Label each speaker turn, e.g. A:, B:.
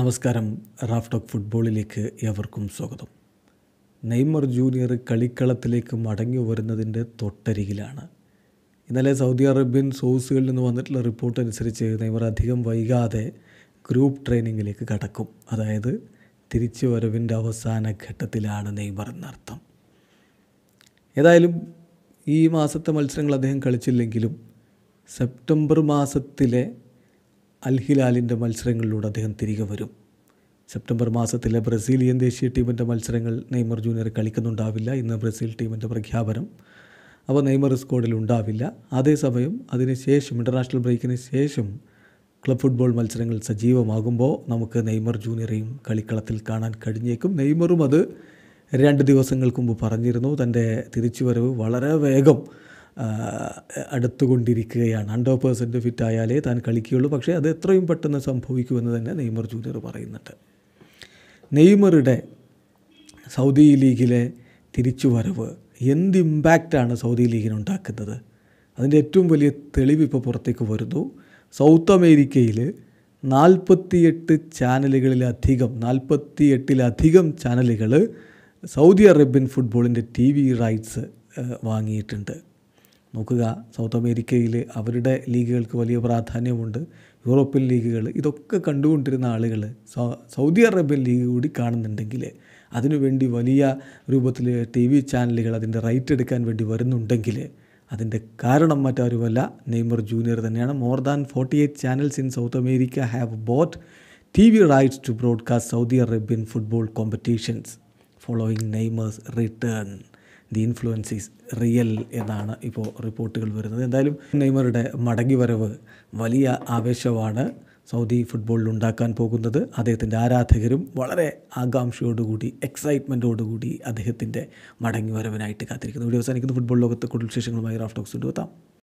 A: നമസ്കാരം Raf talk ഫുട്ബോളിലേക്ക് എവർക്കും സ്വാഗതം നെയ്മർ ജൂനിയർ കളിക്കളത്തിലേക്ക് മടങ്ങി വരുന്നതിൻ്റെ തൊട്ടരികിലാണ് ഇന്നലെ സൗദി അറേബ്യൻ സോഴ്സുകളിൽ നിന്ന് വന്നിട്ടുള്ള റിപ്പോർട്ട് അനുസരിച്ച് നെയ്മർ അധികം വൈകാതെ ഗ്രൂപ്പ് ട്രെയിനിങ്ങിലേക്ക് കടക്കും അതായത് തിരിച്ചു വരവിൻ്റെ അവസാന ഘട്ടത്തിലാണ് നെയ്മർ എന്നർത്ഥം ഏതായാലും ഈ മാസത്തെ മത്സരങ്ങൾ അദ്ദേഹം കളിച്ചില്ലെങ്കിലും സെപ്റ്റംബർ മാസത്തിലെ അൽഹിലാലിൻ്റെ മത്സരങ്ങളിലൂടെ അദ്ദേഹം തിരികെ വരും സെപ്റ്റംബർ മാസത്തിലെ ബ്രസീലിയൻ ദേശീയ ടീമിൻ്റെ മത്സരങ്ങൾ നെയ്മർ ജൂനിയർ കളിക്കുന്നുണ്ടാവില്ല ഇന്ന് ബ്രസീൽ ടീമിൻ്റെ പ്രഖ്യാപനം അവ നെയ്മർ സ്ക്വാഡിൽ ഉണ്ടാവില്ല അതേസമയം അതിനുശേഷം ഇൻ്റർനാഷണൽ ബ്രേക്കിന് ശേഷം ക്ലബ് ഫുട്ബോൾ മത്സരങ്ങൾ സജീവമാകുമ്പോൾ നമുക്ക് നെയ്മർ ജൂനിയറെയും കളിക്കളത്തിൽ കാണാൻ കഴിഞ്ഞേക്കും നെയ്മറും അത് രണ്ട് ദിവസങ്ങൾക്ക് മുമ്പ് പറഞ്ഞിരുന്നു തൻ്റെ തിരിച്ചുവരവ് വളരെ വേഗം അടുത്തുകൊണ്ടിരിക്കുകയാണ് ഹൺഡ്രഡ് പേഴ്സൻറ്റ് ഫിറ്റ് ആയാലേ താൻ കളിക്കുകയുള്ളൂ പക്ഷേ അത് എത്രയും പെട്ടെന്ന് സംഭവിക്കുമെന്ന് തന്നെ നെയ്മർ ജൂനിയർ പറയുന്നുണ്ട് നെയ്മറുടെ സൗദി ലീഗിലെ തിരിച്ചുവരവ് എന്ത് ഇമ്പാക്റ്റാണ് സൗദി ലീഗിനുണ്ടാക്കുന്നത് അതിൻ്റെ ഏറ്റവും വലിയ തെളിവ് ഇപ്പോൾ പുറത്തേക്ക് വരുന്നു സൗത്ത് അമേരിക്കയിൽ നാൽപ്പത്തിയെട്ട് ചാനലുകളിലധികം നാൽപ്പത്തി എട്ടിലധികം ചാനലുകൾ സൗദി അറേബ്യൻ ഫുട്ബോളിൻ്റെ ടി വി റൈറ്റ്സ് വാങ്ങിയിട്ടുണ്ട് നോക്കുക സൗത്ത് അമേരിക്കയിൽ അവരുടെ ലീഗുകൾക്ക് വലിയ പ്രാധാന്യമുണ്ട് യൂറോപ്യൻ ലീഗുകൾ ഇതൊക്കെ കണ്ടുകൊണ്ടിരുന്ന ആളുകൾ സൗദി അറേബ്യൻ ലീഗ് കൂടി കാണുന്നുണ്ടെങ്കിൽ അതിനുവേണ്ടി വലിയ രൂപത്തിൽ ടി വി ചാനലുകൾ അതിൻ്റെ റൈറ്റ് എടുക്കാൻ വേണ്ടി വരുന്നുണ്ടെങ്കിൽ അതിൻ്റെ കാരണം മറ്റാരുമല്ല നെയ്മർ ജൂനിയർ തന്നെയാണ് more than forty eight channels in South America have bought T V rights to broadcast Saudi Arabian football competitions following Neymar's return the influence is real എന്നാണ് ഇപ്പോൾ റിപ്പോർട്ടുകൾ വരുന്നത് എന്തായാലും നെയ്മറുടെ മടങ്ങി വരവ് വലിയ ആവേശമാണ് സൗദി ഫുട്ബോളിൽ ഉണ്ടാക്കാൻ പോകുന്നത് അദ്ദേഹത്തിൻ്റെ ആരാധകരും വളരെ ആകാംക്ഷയോടുകൂടി എക്സൈറ്റ്മെൻറ്റോടുകൂടി അദ്ദേഹത്തിൻ്റെ മടങ്ങിവരവിനായിട്ട് കാത്തിരിക്കുന്നു വീഡിയോ അവസാനിക്കുന്ന ഫുട്ബോൾ ലോകത്തെ കൂടുതൽ വിശേഷങ്ങളുമായി റാഫ്റ്റോക്സ് എത്താം